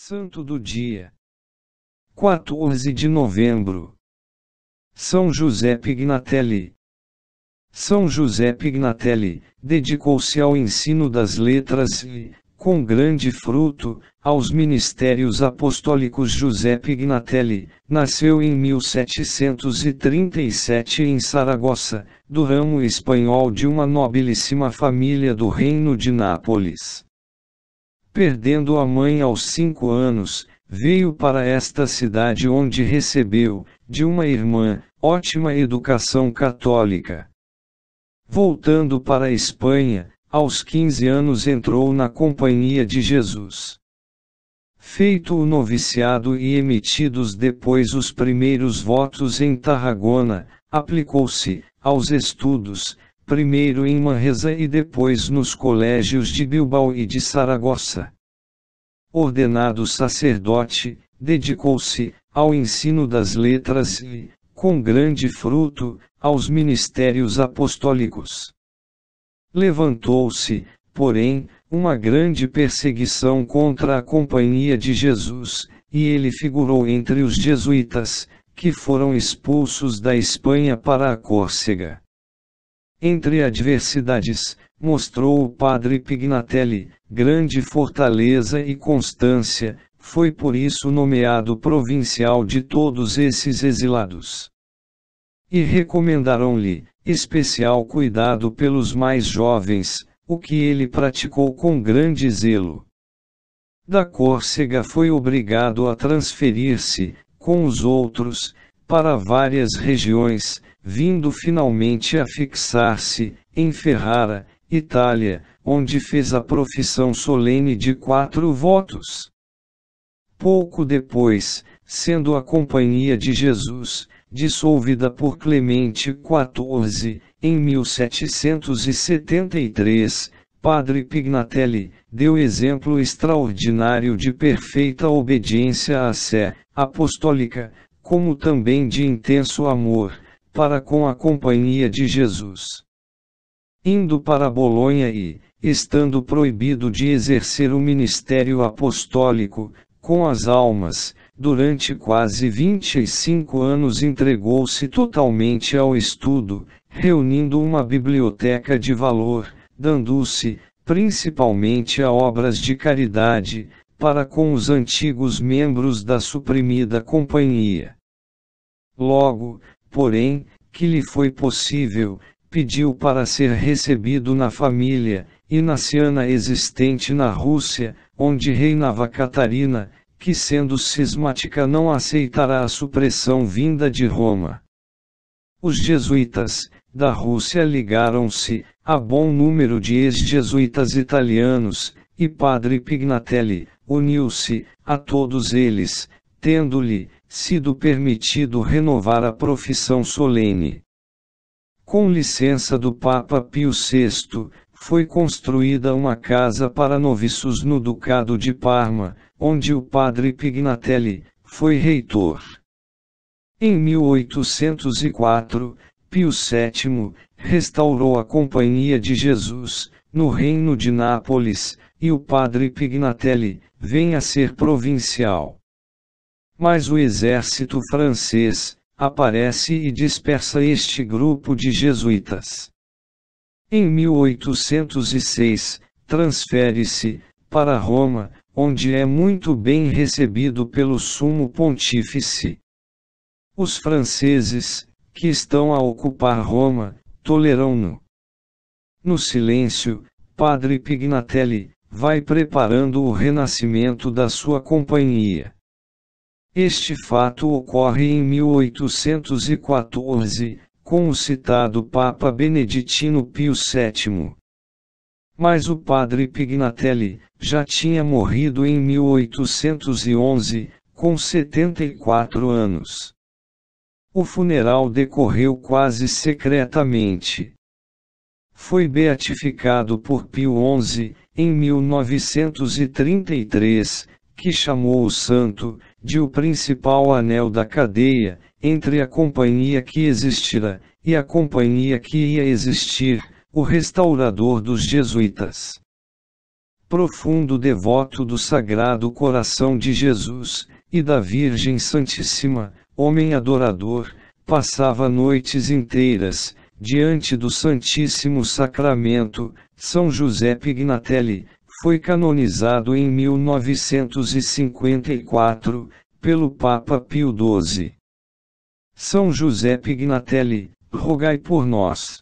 Santo do Dia 14 de Novembro São José Pignatelli São José Pignatelli dedicou-se ao ensino das letras e, com grande fruto, aos ministérios apostólicos José Pignatelli, nasceu em 1737 em Saragossa, do ramo espanhol de uma nobilíssima família do Reino de Nápoles. Perdendo a mãe aos cinco anos, veio para esta cidade onde recebeu, de uma irmã, ótima educação católica. Voltando para a Espanha, aos 15 anos entrou na Companhia de Jesus. Feito o noviciado e emitidos depois os primeiros votos em Tarragona, aplicou-se, aos estudos, primeiro em Manresa e depois nos colégios de Bilbao e de Saragossa. Ordenado sacerdote, dedicou-se ao ensino das letras e, com grande fruto, aos ministérios apostólicos. Levantou-se, porém, uma grande perseguição contra a Companhia de Jesus, e ele figurou entre os jesuítas, que foram expulsos da Espanha para a Córcega entre adversidades, mostrou o padre Pignatelli, grande fortaleza e constância, foi por isso nomeado provincial de todos esses exilados. E recomendaram-lhe especial cuidado pelos mais jovens, o que ele praticou com grande zelo. Da Córcega foi obrigado a transferir-se, com os outros, para várias regiões, vindo finalmente a fixar-se, em Ferrara, Itália, onde fez a profissão solene de quatro votos. Pouco depois, sendo a Companhia de Jesus, dissolvida por Clemente XIV, em 1773, Padre Pignatelli deu exemplo extraordinário de perfeita obediência à sé apostólica, como também de intenso amor, para com a companhia de Jesus. Indo para Bolonha e, estando proibido de exercer o ministério apostólico, com as almas, durante quase 25 anos entregou-se totalmente ao estudo, reunindo uma biblioteca de valor, dando-se, principalmente a obras de caridade, para com os antigos membros da suprimida companhia. Logo, porém, que lhe foi possível, pediu para ser recebido na família, inaciana existente na Rússia, onde reinava Catarina, que sendo cismática não aceitará a supressão vinda de Roma. Os jesuítas, da Rússia ligaram-se, a bom número de ex-jesuítas italianos, e Padre Pignatelli, uniu-se, a todos eles, tendo-lhe sido permitido renovar a profissão solene. Com licença do Papa Pio VI, foi construída uma casa para noviços no Ducado de Parma, onde o padre Pignatelli foi reitor. Em 1804, Pio VII restaurou a Companhia de Jesus, no Reino de Nápoles, e o padre Pignatelli vem a ser provincial. Mas o exército francês aparece e dispersa este grupo de jesuítas. Em 1806, transfere-se para Roma, onde é muito bem recebido pelo sumo pontífice. Os franceses, que estão a ocupar Roma, toleram-no. No silêncio, Padre Pignatelli vai preparando o renascimento da sua companhia. Este fato ocorre em 1814, com o citado Papa Beneditino Pio VII. Mas o padre Pignatelli já tinha morrido em 1811, com 74 anos. O funeral decorreu quase secretamente. Foi beatificado por Pio XI, em 1933, que chamou o santo, de o principal anel da cadeia, entre a companhia que existira, e a companhia que ia existir, o restaurador dos jesuítas. Profundo devoto do Sagrado Coração de Jesus, e da Virgem Santíssima, homem adorador, passava noites inteiras, diante do Santíssimo Sacramento, São José Pignatelli, foi canonizado em 1954, pelo Papa Pio XII. São José Pignatelli, rogai por nós.